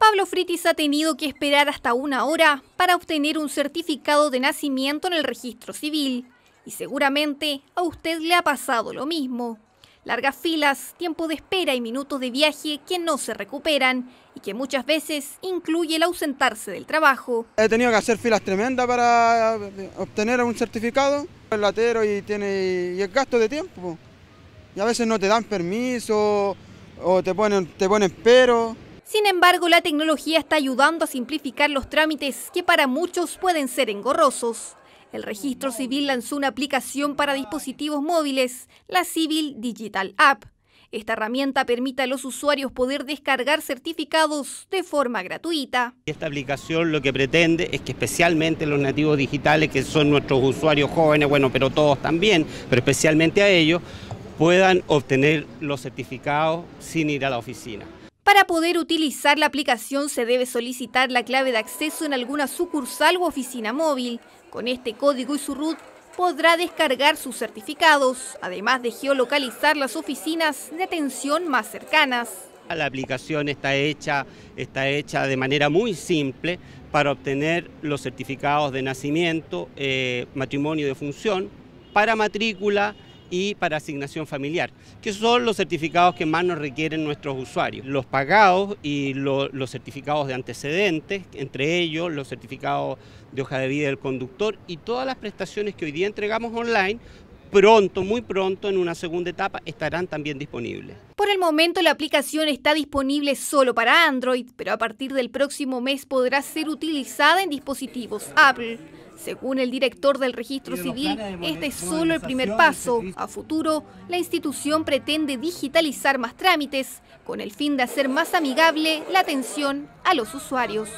Pablo Fritis ha tenido que esperar hasta una hora para obtener un certificado de nacimiento en el registro civil. Y seguramente a usted le ha pasado lo mismo. Largas filas, tiempo de espera y minutos de viaje que no se recuperan y que muchas veces incluye el ausentarse del trabajo. He tenido que hacer filas tremendas para obtener un certificado. El latero y, tiene, el gasto de tiempo. Y a veces no te dan permiso o te ponen, te ponen pero. Sin embargo, la tecnología está ayudando a simplificar los trámites que para muchos pueden ser engorrosos. El registro civil lanzó una aplicación para dispositivos móviles, la Civil Digital App. Esta herramienta permite a los usuarios poder descargar certificados de forma gratuita. Esta aplicación lo que pretende es que especialmente los nativos digitales, que son nuestros usuarios jóvenes, bueno, pero todos también, pero especialmente a ellos, puedan obtener los certificados sin ir a la oficina. Para poder utilizar la aplicación se debe solicitar la clave de acceso en alguna sucursal u oficina móvil. Con este código y su root podrá descargar sus certificados, además de geolocalizar las oficinas de atención más cercanas. La aplicación está hecha, está hecha de manera muy simple para obtener los certificados de nacimiento, eh, matrimonio de función, para matrícula, y para asignación familiar, que son los certificados que más nos requieren nuestros usuarios. Los pagados y los certificados de antecedentes, entre ellos los certificados de hoja de vida del conductor y todas las prestaciones que hoy día entregamos online pronto, muy pronto, en una segunda etapa, estarán también disponibles. Por el momento la aplicación está disponible solo para Android, pero a partir del próximo mes podrá ser utilizada en dispositivos Apple. Según el director del registro civil, este es solo el primer paso. A futuro, la institución pretende digitalizar más trámites con el fin de hacer más amigable la atención a los usuarios.